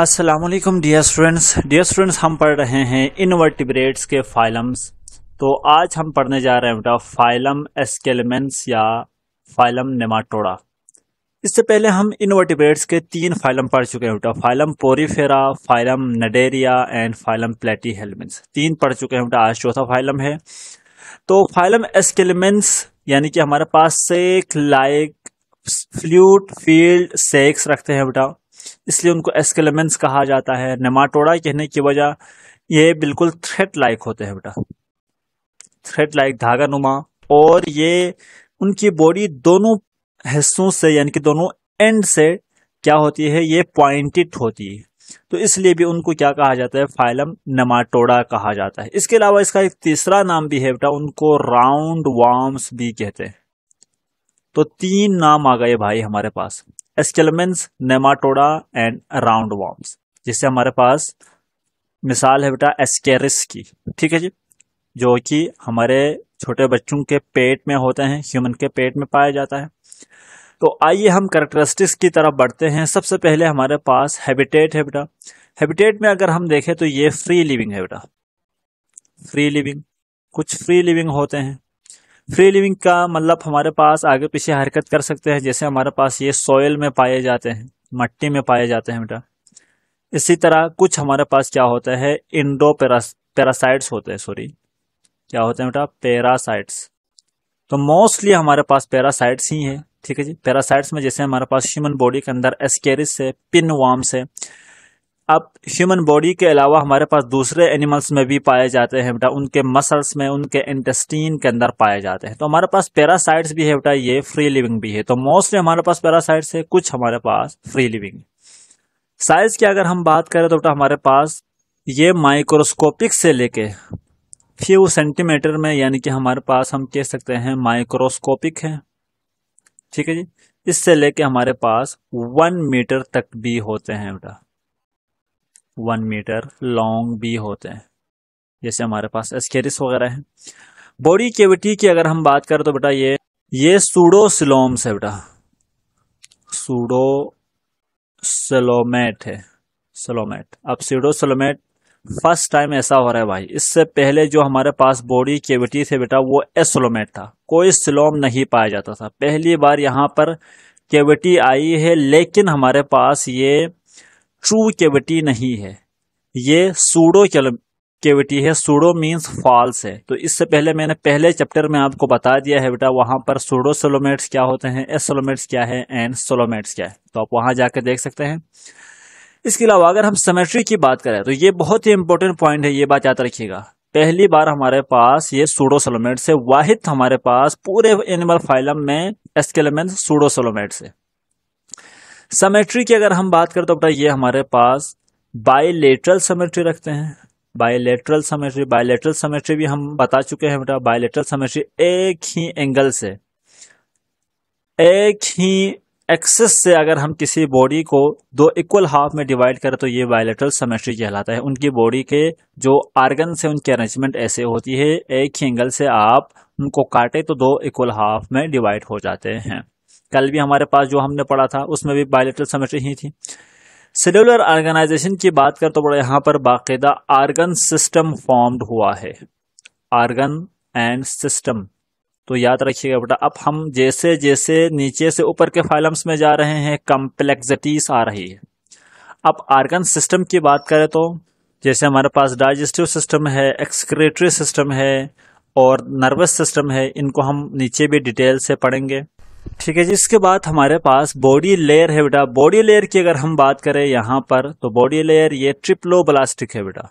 Aslam dear students dear students हम पढ़ रहे हैं इनवर्टिब्रेट्स के फाइलम्स तो आज हम पढ़ने जा रहे हैं बेटा फाइलम एस्केलमेंस या फाइलम नेमाटोड़ा इससे पहले हम इनवर्टिब्रेट्स के तीन फाइलम पढ़ चुके हैं बेटा phylum Porifera phylum Cnidaria and phylum Platyhelminthes तीन पढ़ चुके हैं बेटा आज चौथा फाइलम है तो फाइलम एस्केलमेंस यानी कि हमारे पास sac like fluid filled sacs रखते हैं बेटा इसलिए उनको एस्केलेमेंट्स कहा जाता है नेमाटोड़ा कहने की वजह ये बिल्कुल थ्रेट लाइक होते हैं बेटा थ्रेट लाइक धागा नुमा और ये उनकी बॉडी दोनों हिस्सों से यानी कि दोनों एंड से क्या होती है ये पॉइंटेड होती है तो इसलिए भी उनको क्या कहा जाता है फाइलम नमाटोड़ा कहा जाता है इसके अलावा इसका एक तीसरा नाम भी है बेटा उनको राउंड वार्म्स भी कहते हैं तो तीन नाम आ गए भाई हमारे पास Aschelminthes Nematoda and round worms जिससे हमारे पास मिसाल है बेटा एस्केरिस की ठीक है जी जो कि हमारे छोटे बच्चों के पेट में होते हैं ह्यूमन के पेट में पाया जाता है तो आइए हम करेक्टरिस्टिक्स की तरफ बढ़ते हैं सबसे पहले हमारे पास हैबिटेट है बेटा हैबिटेट में अगर हम देखें तो ये फ्री लिविंग है बेटा फ्री लिविंग कुछ फ्री लिविंग होते हैं फ्री लिविंग का मतलब हमारे पास आगे पीछे हरकत कर सकते हैं जैसे हमारे पास ये सॉयल में पाए जाते हैं मट्टी में पाए जाते हैं बेटा इसी तरह कुछ हमारे पास क्या होता है इंडो पेरास पैरासाइट्स होते हैं सॉरी क्या होते हैं बेटा पैरासाइट्स तो मोस्टली हमारे पास पैरासाइट्स ही हैं ठीक है जी पैरासाइट्स में जैसे हमारे पास ह्यूमन बॉडी के अंदर एस्केरिस है पिन वार्म्स है अब ह्यूमन बॉडी के अलावा हमारे पास दूसरे एनिमल्स में भी पाए जाते हैं बेटा उनके मसल्स में उनके इंटेस्टीन के अंदर पाए जाते हैं तो हमारे पास पैरासाइट्स भी है बेटा ये फ्री लिविंग भी है तो मोस्टली हमारे पास पैरासाइट्स है कुछ हमारे पास फ्री लिविंग साइज की अगर हम बात करें तो बेटा हमारे पास ये माइक्रोस्कोपिक से लेके फ्यू सेंटीमीटर में यानी कि हमारे पास हम कह सकते हैं माइक्रोस्कोपिक है ठीक है जी इससे लेके हमारे पास वन मीटर तक भी होते हैं बेटा वन मीटर लॉन्ग भी होते हैं जैसे हमारे पास एस्केरिस वगैरह है बॉडी केविटी की अगर हम बात करें तो बेटा ये ये सूडोसिलोम्स है बेटा सूडो सलोमेट है सलोमेट अब सीडोसलोमेट फर्स्ट टाइम ऐसा हो रहा है भाई इससे पहले जो हमारे पास बॉडी केविटी थे बेटा वो एसलोमेट था कोई सिलोम नहीं पाया जाता था पहली बार यहाँ पर केविटी आई है लेकिन हमारे पास ये ट्रू केविटी नहीं है ये सूडो केविटी है सूडो मीन्स फॉल्स है तो इससे पहले मैंने पहले चैप्टर में आपको बता दिया है बेटा वहां पर सूडो सोलोमेट्स क्या होते हैं एस सोलोमेट्स क्या है एंड सोलोमेट्स क्या है तो आप वहां जाकर देख सकते हैं इसके अलावा अगर हम सेमेट्री की बात करें तो ये बहुत ही इंपॉर्टेंट पॉइंट है ये बात याद रखिएगा पहली बार हमारे पास ये सूडोसोलोमेट्स है वाहिद हमारे पास पूरे एनिमल फाइलम में एस्केलेमेंट सूडोसोलोमेट्स है समेट्री की अगर हम बात करें तो बेटा ये हमारे पास बायोलेटरल समेट्री रखते हैं बायोलेट्रल समेट्री बायोलेट्रल समेट्री भी हम बता चुके हैं बेटा बायोलेट्रल समेट्री एक ही एंगल से एक ही एक्सेस से अगर हम किसी बॉडी को दो इक्वल हाफ में डिवाइड करें तो ये बायोलेट्रल समेट्री कहलाता है उनकी बॉडी के जो आर्गन से उनकी अरेंजमेंट ऐसे होती है एक ही एंगल से आप उनको काटे तो दो इक्वल हाफ में डिवाइड हो जाते हैं कल भी हमारे पास जो हमने पढ़ा था उसमें भी बायोलिट्रल समेट्री ही थी सेलुलर ऑर्गेनाइजेशन की बात कर तो बड़ा यहाँ पर बाकायदा आर्गन सिस्टम फॉर्म्ड हुआ है आर्गन एंड सिस्टम तो याद रखिएगा बेटा अब हम जैसे जैसे नीचे से ऊपर के फाइलम्स में जा रहे हैं कम्प्लेक्सिटीज आ रही है अब आर्गन सिस्टम की बात करें तो जैसे हमारे पास डाइजेस्टिव सिस्टम है एक्सक्रेटरी सिस्टम है और नर्वस सिस्टम है इनको हम नीचे भी डिटेल से पढ़ेंगे ठीक है जी इसके बाद हमारे पास बॉडी लेयर है बेटा बॉडी लेयर की अगर हम बात करें यहाँ पर तो बॉडी लेयर ये ट्रिप्लो ब्लास्टिक है बेटा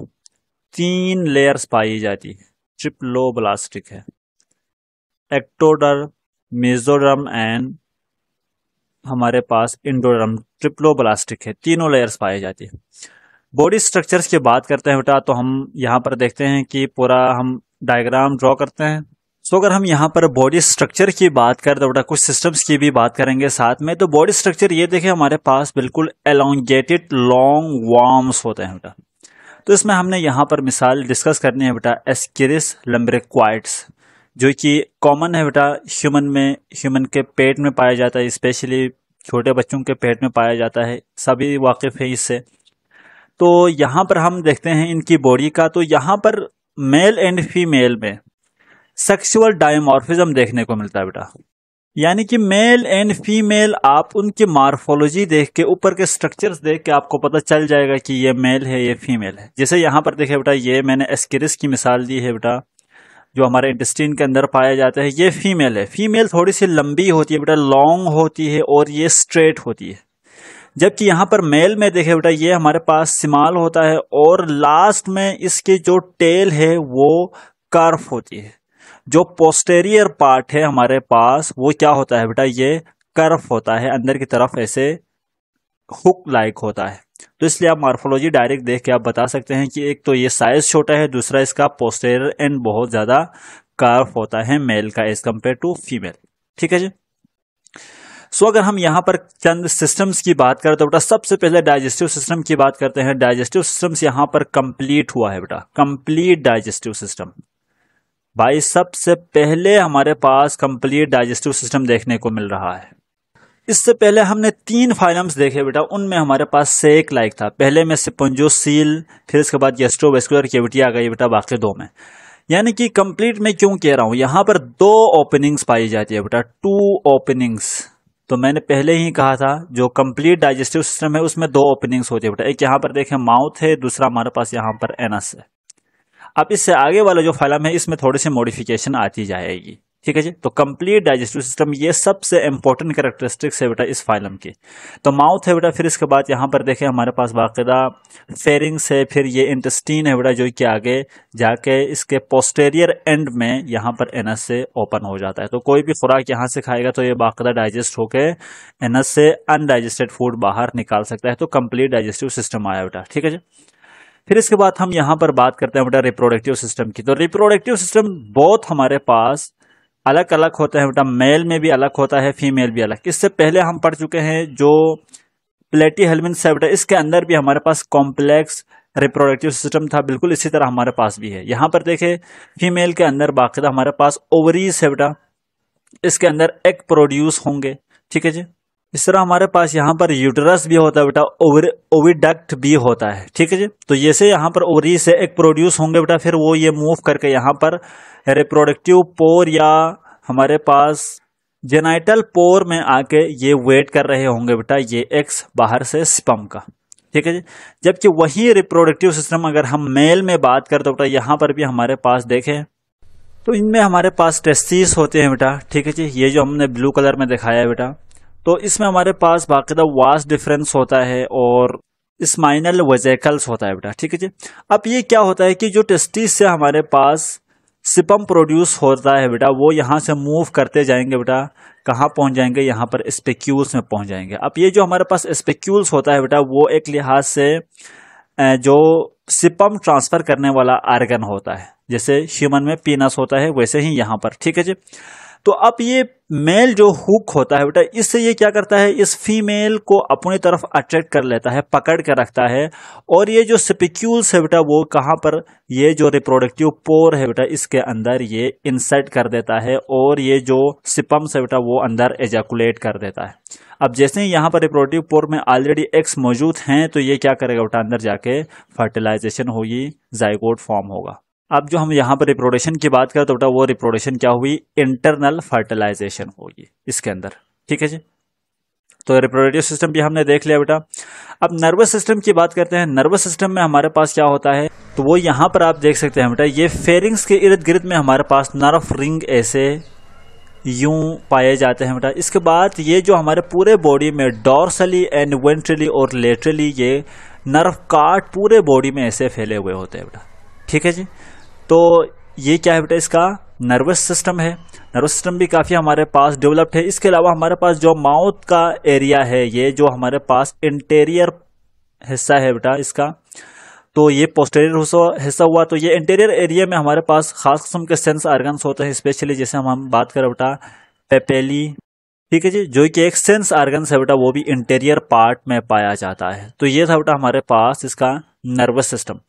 तीन लेयर्स पाई जाती है ट्रिप्लो ब्लास्टिक है एक्टोडर मेजोडर्म एंड हमारे पास इंडोडर्म ट्रिप्लो ब्लास्टिक है तीनों लेयर्स पाई जाती है बॉडी स्ट्रक्चर्स की बात करते हैं बेटा तो हम यहाँ पर देखते हैं कि पूरा हम डायग्राम ड्रॉ करते हैं सो so, अगर हम यहाँ पर बॉडी स्ट्रक्चर की बात करें तो बेटा कुछ सिस्टम्स की भी बात करेंगे साथ में तो बॉडी स्ट्रक्चर ये देखें हमारे पास बिल्कुल एलोंगेटेड लॉन्ग वार्म्स होते हैं बेटा तो इसमें हमने यहाँ पर मिसाल डिस्कस करनी है बेटा एस्किरिस लम्ब्रेक्वाइट्स जो कि कॉमन है बेटा ह्यूमन में ह्यूमन के पेट में पाया जाता है स्पेशली छोटे बच्चों के पेट में पाया जाता है सभी वाकिफ़ है इससे तो यहाँ पर हम देखते हैं इनकी बॉडी का तो यहाँ पर मेल एंड फीमेल में सेक्सुअल डायमॉर्फिज्म देखने को मिलता है बेटा यानी कि मेल एंड फीमेल आप उनकी मार्फोलॉजी देख के ऊपर के स्ट्रक्चर्स देख के आपको पता चल जाएगा कि ये मेल है ये फीमेल है जैसे यहाँ पर देखे बेटा ये मैंने एस्किरिस की मिसाल दी है बेटा जो हमारे इंटेस्टिन के अंदर पाया जाता है ये फीमेल है फीमेल थोड़ी सी लंबी होती है बेटा लॉन्ग होती है और ये स्ट्रेट होती है जबकि यहाँ पर मेल में देखे बेटा ये हमारे पास सिमाल होता है और लास्ट में इसकी जो टेल है वो कर्फ होती है जो पोस्टेरियर पार्ट है हमारे पास वो क्या होता है बेटा ये कर्फ होता है अंदर की तरफ ऐसे हुक लाइक होता है तो इसलिए आप मार्फोलॉजी डायरेक्ट देख के आप बता सकते हैं कि एक तो ये साइज छोटा है दूसरा इसका पोस्टेरियर एंड बहुत ज़्यादा कर्व होता है मेल का एज कंपेयर टू फीमेल ठीक है जी सो so, अगर हम यहाँ पर चंद सिस्टम्स की बात करें तो बेटा सबसे पहले डाइजेस्टिव सिस्टम की बात करते हैं डाइजेस्टिव सिस्टम्स यहाँ पर कंप्लीट हुआ है बेटा कंप्लीट डाइजेस्टिव सिस्टम भाई सबसे पहले हमारे पास कंप्लीट डाइजेस्टिव सिस्टम देखने को मिल रहा है इससे पहले हमने तीन फाइलम्स देखे बेटा उनमें हमारे पास से एक लाइक था पहले में सिपंजो सील फिर इसके बाद गेस्ट्रोवेस्कुलर केविटी आ गई बेटा बाकी दो में यानी कि कंप्लीट में क्यों कह रहा हूं यहाँ पर दो ओपनिंग्स पाई जाती है बेटा टू ओपनिंग्स तो मैंने पहले ही कहा था जो कंप्लीट डाइजेस्टिव सिस्टम है उसमें दो ओपनिंग्स होती है बेटा एक यहां पर देखें माउथ है दूसरा हमारे पास यहाँ पर एनस है अब इससे आगे वाला जो फाइलम है इसमें थोड़ी सी मॉडिफिकेशन आती जाएगी ठीक है जी तो कंप्लीट डाइजेस्टिव सिस्टम ये सबसे इंपॉर्टेंट करेक्टरिस्टिक्स है बेटा इस फाइलम की तो माउथ है बेटा फिर इसके बाद यहाँ पर देखें हमारे पास बाकायदा फेरिंग्स है फिर ये इंटेस्टीन है बेटा जो कि आगे जाके इसके पोस्टेरियर एंड में यहाँ पर एनस से ओपन हो जाता है तो कोई भी खुराक यहाँ से खाएगा तो ये बाकायदा डाइजेस्ट होकर एनस से अनडाइजेस्टेड फूड बाहर निकाल सकता है तो कंप्लीट डाइजेस्टिव सिस्टम आया बेटा ठीक है जी फिर इसके बाद हम यहां पर बात करते हैं बेटा रिप्रोडक्टिव सिस्टम की तो रिप्रोडक्टिव सिस्टम बहुत हमारे पास अलग अलग होता है बेटा मेल में भी अलग होता है फीमेल भी अलग इससे पहले हम पढ़ चुके हैं जो प्लेटी हेलमिन सेवटा इसके अंदर भी हमारे पास कॉम्प्लेक्स रिप्रोडक्टिव सिस्टम था बिल्कुल इसी तरह हमारे पास भी है यहाँ पर देखें फीमेल के अंदर बाकायदा तो हमारे पास ओवरीज है बेटा इसके अंदर एग प्रोड्यूस होंगे ठीक है जी इस तरह हमारे पास यहाँ पर यूटरस भी होता है बेटा ओवर ओविडक्ट भी होता है ठीक है जी तो जैसे यहाँ पर ओवरी से एक प्रोड्यूस होंगे बेटा फिर वो ये मूव करके यहाँ पर रिप्रोडक्टिव पोर या हमारे पास जेनाइटल पोर में आके ये वेट कर रहे होंगे बेटा ये एक्स बाहर से स्पम का ठीक है जी जबकि वही रिप्रोडक्टिव सिस्टम अगर हम मेल में बात करें तो बेटा यहाँ पर भी हमारे पास देखे तो इनमें हमारे पास टेस्टिस होते हैं बेटा ठीक है जी ये जो हमने ब्लू कलर में दिखाया है बेटा तो इसमें हमारे पास बाकायदा वास डिफरेंस होता है और स्माइनल वजैकल्स होता है बेटा ठीक है जी अब ये क्या होता है कि जो टेस्टिस से हमारे पास सिपम प्रोड्यूस होता है बेटा वो यहाँ से मूव करते जाएंगे बेटा कहाँ पहुँच जाएंगे यहाँ पर स्पेक्यूल्स में पहुँच जाएंगे अब ये जो हमारे पास स्पेक्यूल्स होता है बेटा वो एक लिहाज से जो सिपम ट्रांसफ़र करने वाला आर्गन होता है जैसे ह्यूमन में पीनस होता है वैसे ही यहाँ पर ठीक है जी तो अब ये मेल जो हुक होता है बेटा इससे ये क्या करता है इस फीमेल को अपनी तरफ अट्रैक्ट कर लेता है पकड़ कर रखता है और ये जो स्पिक्यूल्स है बेटा वो कहाँ पर ये जो रिप्रोडक्टिव पोर है बेटा इसके अंदर ये इंसर्ट कर देता है और ये जो सिपम्स है बेटा वो अंदर एजाकुलेट कर देता है अब जैसे ही यहाँ पर रिप्रोडक्टिव पोर में ऑलरेडी एक्स मौजूद हैं तो ये क्या करेगा बेटा अंदर जाके फर्टिलाइजेशन होगी जाइकोड फॉर्म होगा अब जो हम यहाँ पर रिप्रोडेशन की बात करें तो बेटा वो रिप्रोडेशन क्या हुई इंटरनल फर्टिलाइजेशन होगी इसके अंदर ठीक है जी तो रिप्रोडेटिव सिस्टम भी हमने देख लिया बेटा अब नर्वस सिस्टम की बात करते हैं नर्वस सिस्टम में हमारे पास क्या होता है तो वो यहाँ पर आप देख सकते हैं बेटा ये फेरिंग्स के इर्द गिर्द में हमारे पास नर्व रिंग ऐसे यूं पाए जाते हैं बेटा इसके बाद ये जो हमारे पूरे बॉडी में डॉर्सली एंड वेंट्रली और लेटरली ये नर्व कार्ड पूरे बॉडी में ऐसे फैले हुए होते हैं बेटा ठीक है जी तो ये क्या है बेटा इसका नर्वस सिस्टम है नर्वस सिस्टम भी काफ़ी हमारे पास डेवलप्ड है इसके अलावा हमारे पास जो माउथ का एरिया है ये जो हमारे पास इंटेरियर हिस्सा है बेटा इसका तो ये पोस्टेरियर हिस्सा हुआ तो ये इंटेरियर एरिया में हमारे पास खास किस्म के सेंस आर्गन्स होते हैं स्पेशली जैसे हम हम बात करें बेटा पेपेली ठीक है जी जो कि एक सेंस आर्गन्स है बेटा वो भी इंटेरियर पार्ट में पाया जाता है तो ये था बेटा हमारे पास इसका नर्वस सिस्टम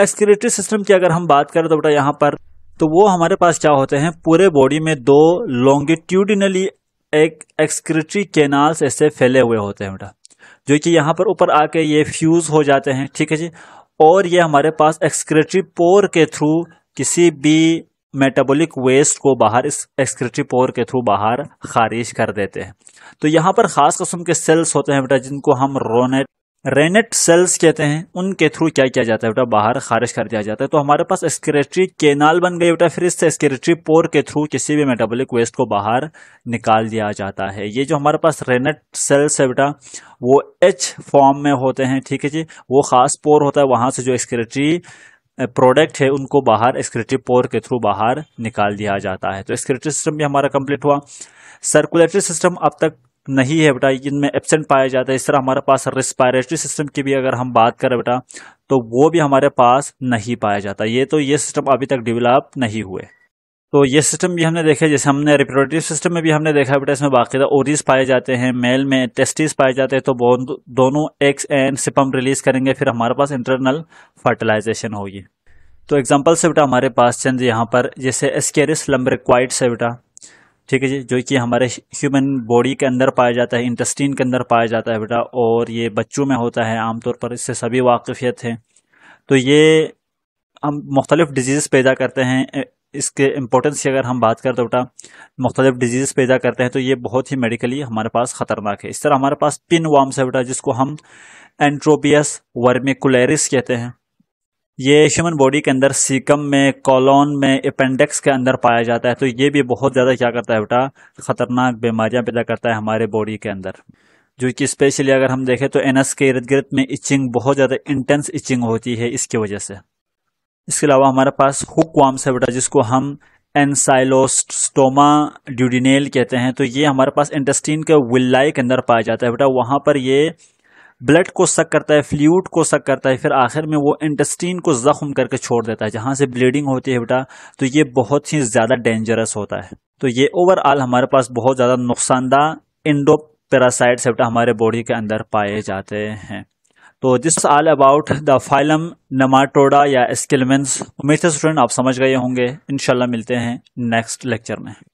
एक्सक्रेटरी सिस्टम की अगर हम बात करें तो बेटा यहाँ पर तो वो हमारे पास क्या होते हैं पूरे बॉडी में दो लॉन्गिट्यूडिनली एक एक्सक्रेटरी कैनाल्स ऐसे फैले हुए होते हैं बेटा जो कि यहाँ पर ऊपर आके ये फ्यूज हो जाते हैं ठीक है जी और ये हमारे पास एक्सक्रेटरी पोर के थ्रू किसी भी मेटाबॉलिक वेस्ट को बाहर इस एक्सक्रेटरी पोर के थ्रू बाहर खारिज कर देते हैं तो यहाँ पर ख़ास कस्म के सेल्स होते हैं बेटा जिनको हम रोनेट रेनेट सेल्स कहते हैं उनके थ्रू क्या किया जाता है बेटा बाहर खारिज कर दिया जाता है तो हमारे पास स्क्रेटरी केनाल बन गई बेटा फिर इससे स्क्रेटरी पोर के थ्रू किसी भी मेटाबॉलिक वेस्ट को बाहर निकाल दिया जाता है ये जो हमारे पास रेनेट सेल्स है बेटा वो एच फॉर्म में होते हैं ठीक है जी वो खास पोर होता है वहां से जो स्क्रेटरी प्रोडक्ट है उनको बाहर स्क्रेटरी पोर के थ्रू बाहर निकाल दिया जाता है तो स्क्रेटरी सिस्टम भी हमारा कंप्लीट हुआ सर्कुलेटरी सिस्टम अब तक नहीं है बेटा जिनमें एबसेंट पाया जाता है इस तरह हमारे पास रिस्पायरेटरी सिस्टम की भी अगर हम बात करें बेटा तो वो भी हमारे पास नहीं पाया जाता ये तो ये सिस्टम अभी तक डेवलप नहीं हुए तो ये सिस्टम भी हमने देखा जैसे हमने रिप्रोडक्टिव सिस्टम में भी हमने देखा बेटा इसमें बाकायदा ओरिज तो पाए जाते हैं मेल में टेस्टिस पाए जाते हैं तो दोनों एक्स एंड सिपम रिलीज करेंगे फिर हमारे पास इंटरनल फर्टिलाइजेशन होगी तो एग्जांपल से बेटा हमारे पास चंद यहाँ पर जैसे एस्केरिस लम्बरिक्वाइट से बेटा ठीक है जी जो कि हमारे ह्यूमन बॉडी के अंदर पाया जाता है इंटेस्टिन के अंदर पाया जाता है बेटा और ये बच्चों में होता है आमतौर पर इससे सभी वाकफियत है तो ये हम मुख्तलिफ डिजीज़ पैदा करते हैं इसके इम्पोर्टेंस की अगर हम बात करें तो बेटा मुख्तलिफ डिजीज़ पैदा करते हैं तो ये बहुत ही मेडिकली हमारे पास ख़तरनाक है इस तरह हमारे पास पिन वाम्स है बेटा जिसको हम एंट्रोपियस वर्मिकुलरिस कहते हैं ये ह्यूमन बॉडी के अंदर सीकम में कॉलोन में अपेंडिक्स के अंदर पाया जाता है तो ये भी बहुत ज़्यादा क्या करता है बेटा ख़तरनाक बीमारियाँ पैदा करता है हमारे बॉडी के अंदर जो कि स्पेशली अगर हम देखें तो एनएस के इर्द गिर्द में इचिंग बहुत ज़्यादा इंटेंस इचिंग होती है इसकी वजह से इसके अलावा हमारे पास हुक वाम्स है बेटा जिसको हम एनसाइलोस्टोमा ड्यूडिनेल कहते हैं तो ये हमारे पास इंटेस्टीन के विल्लाई के अंदर पाया जाता है बेटा वहाँ पर ये ब्लड को सक करता है फ्लूड को सक करता है फिर आखिर में वो इंटेस्टीन को ज़ख्म करके छोड़ देता है जहाँ से ब्लीडिंग होती है बेटा तो ये बहुत ही ज़्यादा डेंजरस होता है तो ये ओवरऑल हमारे पास बहुत ज़्यादा नुकसानदा इंडो पैरासाइट्स बेटा हमारे बॉडी के अंदर पाए जाते हैं तो this all about the phylum Nematoda या स्किलमेंस उम्मीद से स्टूडेंट आप समझ गए होंगे इनशाला मिलते हैं नेक्स्ट लेक्चर में